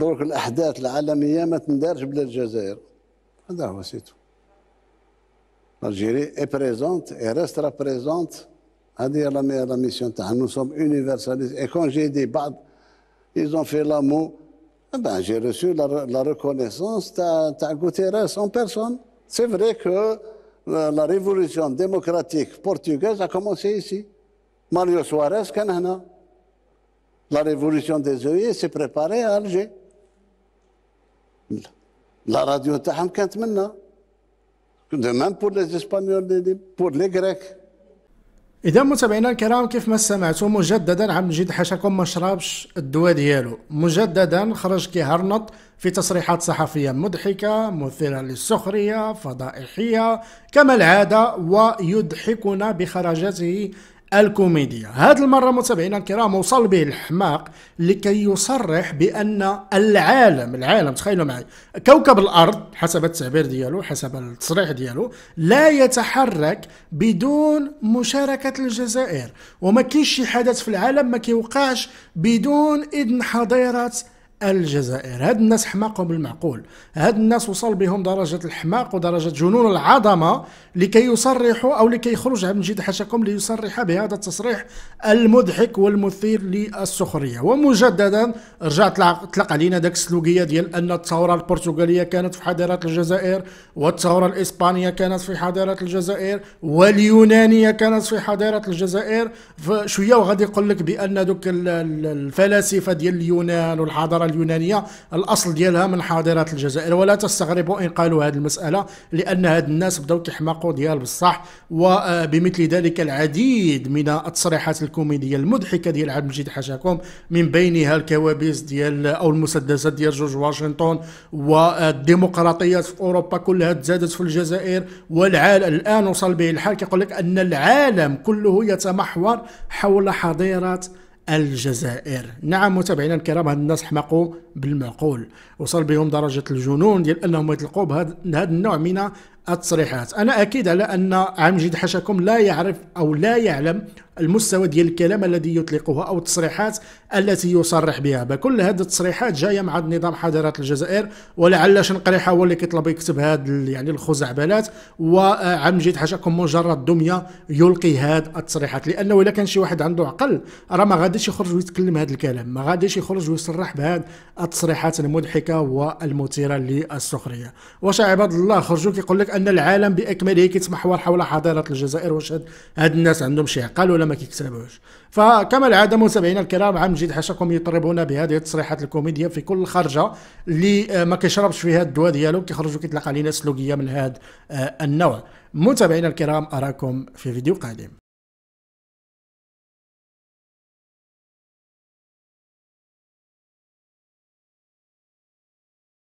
دروك الاحداث العالميه ما تندارش بلا الجزائر هذا هو سيتو الجيري اي بريزونت اي ريسترا بريزونت هذه هي لا ميسيون l'amour, eh ben, j'ai reçu la, reconnaissance de Guterres en personne. C'est vrai que euh, la, révolution démocratique portugaise a commencé ici. Mario Suarez, La révolution des œillets s'est préparée à Alger. لا راديو تاعهم كانت منا كنت مام بور لي اسبانيول بور لي غريك إذا متابعينا الكرام كيف ما سمعتوا مجددا عم المجيد حاشاكم ما شربش الدواء ديالو مجددا خرج كيهرنط في تصريحات صحفية مضحكة مثيرة للسخرية فضائحية كما العادة ويضحكنا بخرجاته الكوميديا هذه المرة متابعينا الكرام وصل به الحماق لكي يصرح بأن العالم العالم تخيلوا معي كوكب الأرض حسب التعبير ديالو حسب التصريح ديالو لا يتحرك بدون مشاركة الجزائر وما كاينش شي حدث في العالم ما كيوقعش بدون إذن حظيرة الجزائر هاد الناس حماقهم بالمعقول هاد الناس وصل بهم درجة الحماق ودرجة جنون العظمة لكي يصرحوا أو لكي يخرج عبد المجيد حشاكم ليصرح بهذا التصريح المضحك والمثير للسخرية ومجددا رجعت تلقى علينا داك السلوكية ديال أن الثورة البرتغالية كانت في حضارة الجزائر والثورة الإسبانية كانت في حضارة الجزائر واليونانية كانت في حضارة الجزائر شوية وغادي يقول لك بأن دوك الفلاسفة ديال اليونان والحضارة اليونانيه الاصل ديالها من حاضرات الجزائر ولا تستغربوا ان قالوا هذه المساله لان هاد الناس بداو كيحماقوا ديال بصح وبمثل آه، ذلك العديد من التصريحات الكوميديه المضحكه ديال عبد المجيد حشاكم من بينها الكوابيس ديال او المسدسات ديال جورج واشنطن والديمقراطيات آه، في اوروبا كلها تزادت في الجزائر والعالم الان وصل به الحال كيقول لك ان العالم كله يتمحور حول حظيره الجزائر نعم متابعينا الكرام هاد الناس حمقوا بالمعقول وصل بهم درجة الجنون ديال أنهم يطلقوا بهذا النوع من التصريحات انا اكيد على ان عمجد جد حشاكم لا يعرف او لا يعلم المستوى ديال الكلام الذي يطلقه او التصريحات التي يصرح بها بكل هذه التصريحات جايه مع نظام حضارات الجزائر ولعل شنقريحه هو اللي كيطلب يكتب هذا يعني الخزعبلات وعم جد حشاكم مجرد دميه يلقي هذه التصريحات لانه الا كان شي واحد عنده عقل راه ما غاديش يخرج ويتكلم هذا الكلام ما غاديش يخرج ويصرح بهذه التصريحات المضحكه والمثيره للسخريه واش عباد الله خرجوا كيقول لك ان العالم باكمله كيتمحور حول حضاره الجزائر واش هاد الناس عندهم شي عقل ولا ما كيكسبوش فكما العاده متابعينا الكرام عم جيد حاشاكم يطربون بهذه التصريحات الكوميديه في كل خرجه اللي آه، ما كيشربش فيها الدواء ديالو كيخرجوا كيتلاقى علينا سلوكيه من هذا آه، النوع متابعينا الكرام اراكم في فيديو قادم